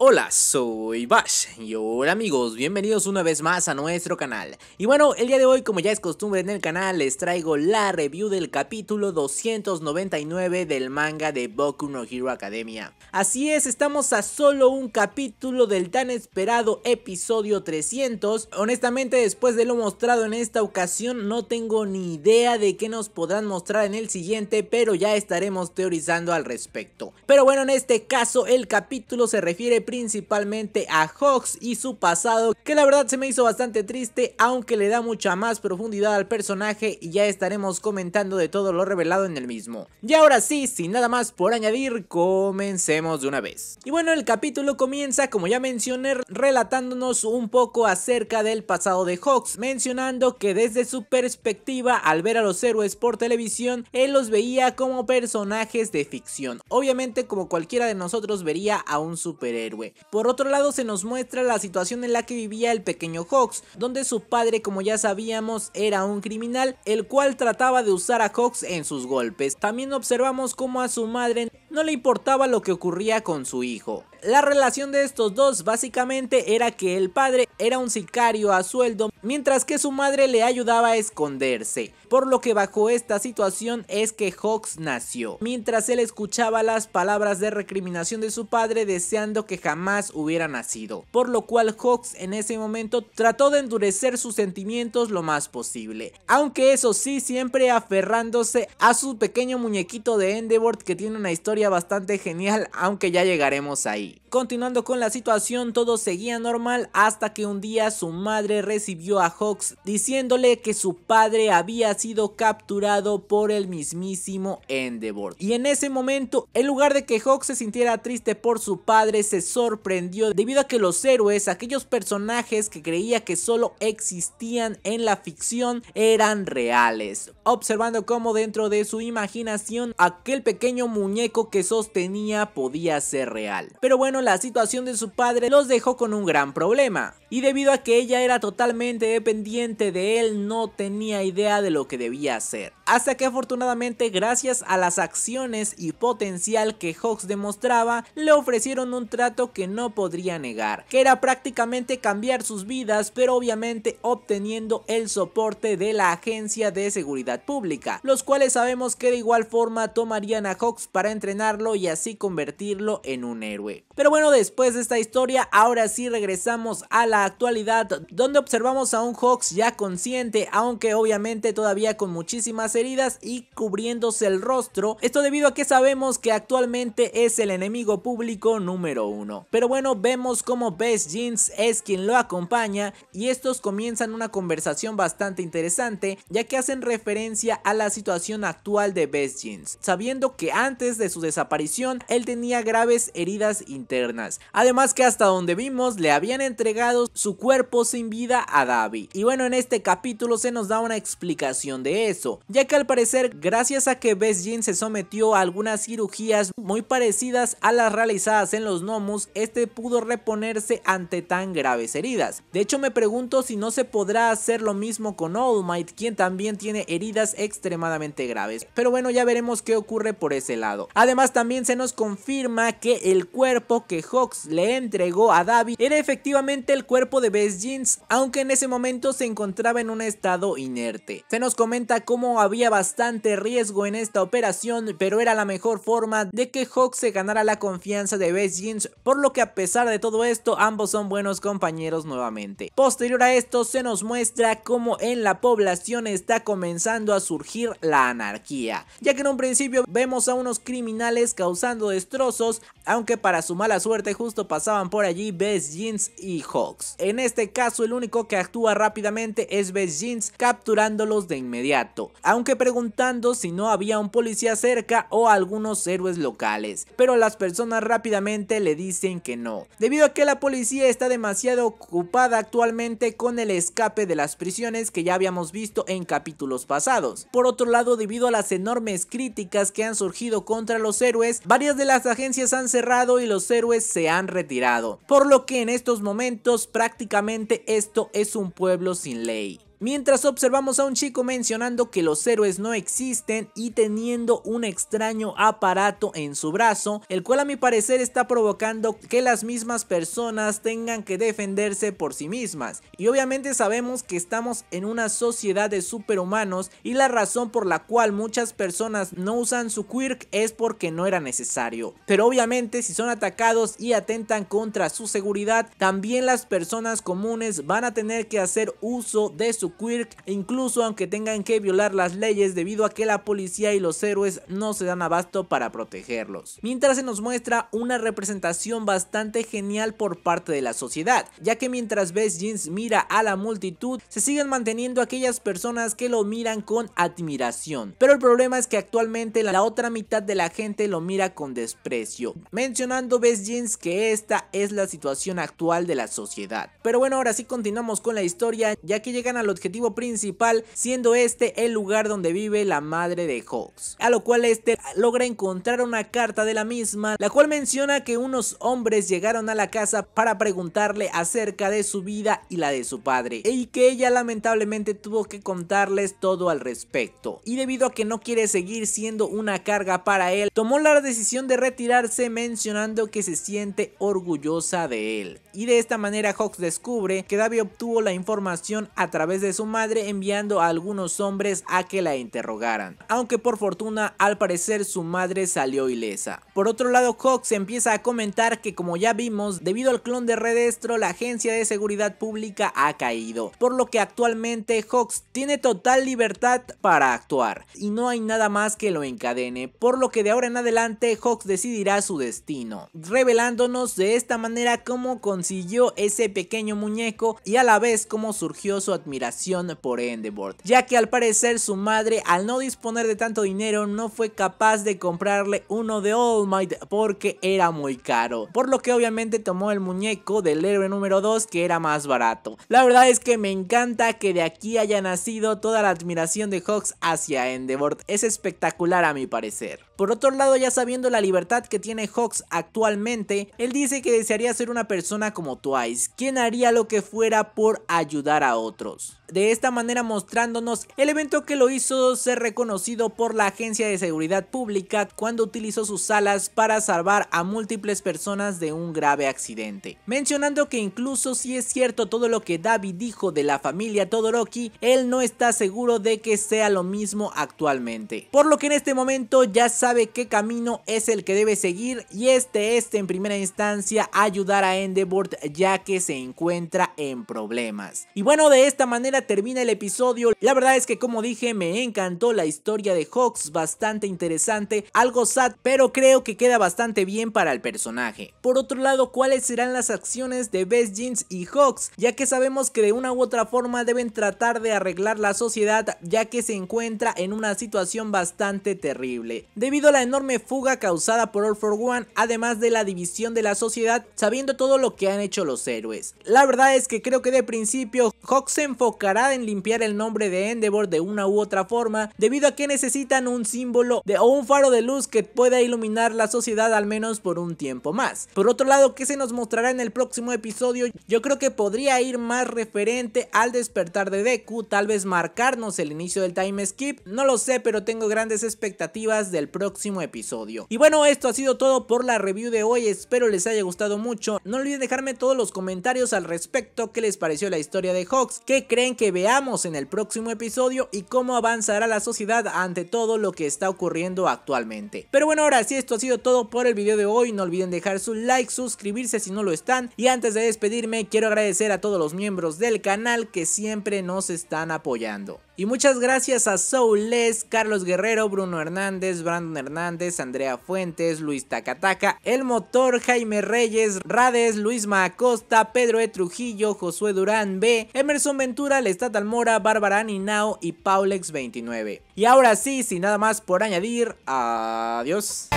Hola, soy Bash y hola amigos, bienvenidos una vez más a nuestro canal. Y bueno, el día de hoy como ya es costumbre en el canal les traigo la review del capítulo 299 del manga de Boku no Hero Academia. Así es, estamos a solo un capítulo del tan esperado episodio 300. Honestamente después de lo mostrado en esta ocasión no tengo ni idea de qué nos podrán mostrar en el siguiente, pero ya estaremos teorizando al respecto. Pero bueno, en este caso el capítulo se refiere principalmente a Hawks y su pasado, que la verdad se me hizo bastante triste, aunque le da mucha más profundidad al personaje y ya estaremos comentando de todo lo revelado en el mismo. Y ahora sí, sin nada más por añadir, comencemos de una vez. Y bueno, el capítulo comienza, como ya mencioné, relatándonos un poco acerca del pasado de Hawks, mencionando que desde su perspectiva al ver a los héroes por televisión, él los veía como personajes de ficción, obviamente como cualquiera de nosotros vería a un superhéroe por otro lado se nos muestra la situación en la que vivía el pequeño Hawks, donde su padre como ya sabíamos era un criminal, el cual trataba de usar a Hawks en sus golpes. También observamos cómo a su madre no le importaba lo que ocurría con su hijo. La relación de estos dos básicamente era que el padre era un sicario a sueldo, mientras que su madre le ayudaba a esconderse, por lo que bajo esta situación es que Hawks nació, mientras él escuchaba las palabras de recriminación de su padre deseando que jamás hubiera nacido, por lo cual Hawks en ese momento trató de endurecer sus sentimientos lo más posible, aunque eso sí siempre aferrándose a su pequeño muñequito de Endeavor que tiene una historia bastante genial, aunque ya llegaremos ahí. Continuando con la situación, todo seguía normal hasta que un día su madre recibió a Hawks diciéndole que su padre había sido capturado por el mismísimo Endeavor. Y en ese momento, en lugar de que Hawks se sintiera triste por su padre, se sorprendió debido a que los héroes, aquellos personajes que creía que solo existían en la ficción, eran reales. Observando cómo dentro de su imaginación, aquel pequeño muñeco que sostenía podía ser real. Pero bueno, la situación de su padre los dejó con un gran problema, y debido a que ella era totalmente dependiente de él, no tenía idea de lo que debía hacer. Hasta que afortunadamente, gracias a las acciones y potencial que Hawks demostraba, le ofrecieron un trato que no podría negar, que era prácticamente cambiar sus vidas, pero obviamente obteniendo el soporte de la Agencia de Seguridad Pública, los cuales sabemos que de igual forma tomarían a Hawks para entrenar y así convertirlo en un héroe. Pero bueno, después de esta historia, ahora sí regresamos a la actualidad, donde observamos a un Hawks ya consciente, aunque obviamente todavía con muchísimas heridas y cubriéndose el rostro. Esto debido a que sabemos que actualmente es el enemigo público número uno. Pero bueno, vemos como Best Jeans es quien lo acompaña y estos comienzan una conversación bastante interesante, ya que hacen referencia a la situación actual de Best Jeans, sabiendo que antes de su desaparición, él tenía graves heridas internas. Además que hasta donde vimos le habían entregado su cuerpo sin vida a Davi. Y bueno, en este capítulo se nos da una explicación de eso, ya que al parecer gracias a que Best Jin se sometió a algunas cirugías muy parecidas a las realizadas en los gnomos este pudo reponerse ante tan graves heridas. De hecho me pregunto si no se podrá hacer lo mismo con All Might, quien también tiene heridas extremadamente graves. Pero bueno, ya veremos qué ocurre por ese lado. Además Además también se nos confirma que el cuerpo que Hawks le entregó a David era efectivamente el cuerpo de Best Jeans, aunque en ese momento se encontraba en un estado inerte. Se nos comenta cómo había bastante riesgo en esta operación, pero era la mejor forma de que Hawks se ganara la confianza de Best Jeans, por lo que a pesar de todo esto, ambos son buenos compañeros nuevamente. Posterior a esto se nos muestra cómo en la población está comenzando a surgir la anarquía, ya que en un principio vemos a unos criminales causando destrozos, aunque para su mala suerte justo pasaban por allí Best Jeans y Hawks. En este caso el único que actúa rápidamente es Best Jeans capturándolos de inmediato, aunque preguntando si no había un policía cerca o algunos héroes locales, pero las personas rápidamente le dicen que no, debido a que la policía está demasiado ocupada actualmente con el escape de las prisiones que ya habíamos visto en capítulos pasados. Por otro lado, debido a las enormes críticas que han surgido contra los héroes, varias de las agencias han cerrado y los héroes se han retirado. Por lo que en estos momentos prácticamente esto es un pueblo sin ley. Mientras observamos a un chico mencionando que los héroes no existen y teniendo un extraño aparato en su brazo, el cual a mi parecer está provocando que las mismas personas tengan que defenderse por sí mismas. Y obviamente sabemos que estamos en una sociedad de superhumanos y la razón por la cual muchas personas no usan su quirk es porque no era necesario. Pero obviamente si son atacados y atentan contra su seguridad, también las personas comunes van a tener que hacer uso de su quirk, e incluso aunque tengan que violar las leyes debido a que la policía y los héroes no se dan abasto para protegerlos. Mientras se nos muestra una representación bastante genial por parte de la sociedad, ya que mientras Best Jeans mira a la multitud, se siguen manteniendo aquellas personas que lo miran con admiración. Pero el problema es que actualmente la otra mitad de la gente lo mira con desprecio, mencionando Best Jeans que esta es la situación actual de la sociedad. Pero bueno, ahora sí continuamos con la historia, ya que llegan a los objetivo principal, siendo este el lugar donde vive la madre de Hawks. A lo cual este logra encontrar una carta de la misma, la cual menciona que unos hombres llegaron a la casa para preguntarle acerca de su vida y la de su padre, y que ella lamentablemente tuvo que contarles todo al respecto. Y debido a que no quiere seguir siendo una carga para él, tomó la decisión de retirarse mencionando que se siente orgullosa de él. Y de esta manera Hawks descubre que david obtuvo la información a través de su madre enviando a algunos hombres a que la interrogaran, aunque por fortuna al parecer su madre salió ilesa. Por otro lado Cox empieza a comentar que como ya vimos, debido al clon de Redestro la agencia de seguridad pública ha caído, por lo que actualmente Hawks tiene total libertad para actuar y no hay nada más que lo encadene, por lo que de ahora en adelante Hawks decidirá su destino, revelándonos de esta manera cómo consiguió ese pequeño muñeco y a la vez cómo surgió su admiración por Endeavor, ya que al parecer su madre al no disponer de tanto dinero no fue capaz de comprarle uno de All Might porque era muy caro, por lo que obviamente tomó el muñeco del héroe número 2 que era más barato. La verdad es que me encanta que de aquí haya nacido toda la admiración de Hawks hacia Endeavor, es espectacular a mi parecer. Por otro lado, ya sabiendo la libertad que tiene Hawks actualmente, él dice que desearía ser una persona como Twice, quien haría lo que fuera por ayudar a otros de esta manera mostrándonos el evento que lo hizo ser reconocido por la Agencia de Seguridad Pública cuando utilizó sus alas para salvar a múltiples personas de un grave accidente. Mencionando que incluso si es cierto todo lo que David dijo de la familia Todoroki, él no está seguro de que sea lo mismo actualmente. Por lo que en este momento ya sabe qué camino es el que debe seguir y este es en primera instancia ayudar a Endeavor ya que se encuentra en problemas. Y bueno, de esta manera termina el episodio. La verdad es que como dije me encantó la historia de Hawks, bastante interesante, algo sad, pero creo que queda bastante bien para el personaje. Por otro lado, ¿cuáles serán las acciones de Best Jeans y Hawks? Ya que sabemos que de una u otra forma deben tratar de arreglar la sociedad ya que se encuentra en una situación bastante terrible. Debido a la enorme fuga causada por All for One, además de la división de la sociedad, sabiendo todo lo que han hecho los héroes. La verdad es que creo que de principio Hawks se enfoca en limpiar el nombre de Endeavor de una u otra forma, debido a que necesitan un símbolo de, o un faro de luz que pueda iluminar la sociedad al menos por un tiempo más. Por otro lado, que se nos mostrará en el próximo episodio? Yo creo que podría ir más referente al despertar de Deku, tal vez marcarnos el inicio del time skip, no lo sé, pero tengo grandes expectativas del próximo episodio. Y bueno, esto ha sido todo por la review de hoy, espero les haya gustado mucho, no olviden dejarme todos los comentarios al respecto, qué les pareció la historia de Hawks, qué creen que veamos en el próximo episodio y cómo avanzará la sociedad ante todo lo que está ocurriendo actualmente. Pero bueno, ahora sí, esto ha sido todo por el video de hoy. No olviden dejar su like, suscribirse si no lo están. Y antes de despedirme, quiero agradecer a todos los miembros del canal que siempre nos están apoyando. Y muchas gracias a Les, Carlos Guerrero, Bruno Hernández, Brandon Hernández, Andrea Fuentes, Luis Tacataca, El Motor, Jaime Reyes, Rades, Luis Macosta, Pedro E. Trujillo, Josué Durán B, Emerson Ventura, Lestat Almora, Bárbara Ninao y Paulex29. Y ahora sí, sin nada más por añadir, adiós.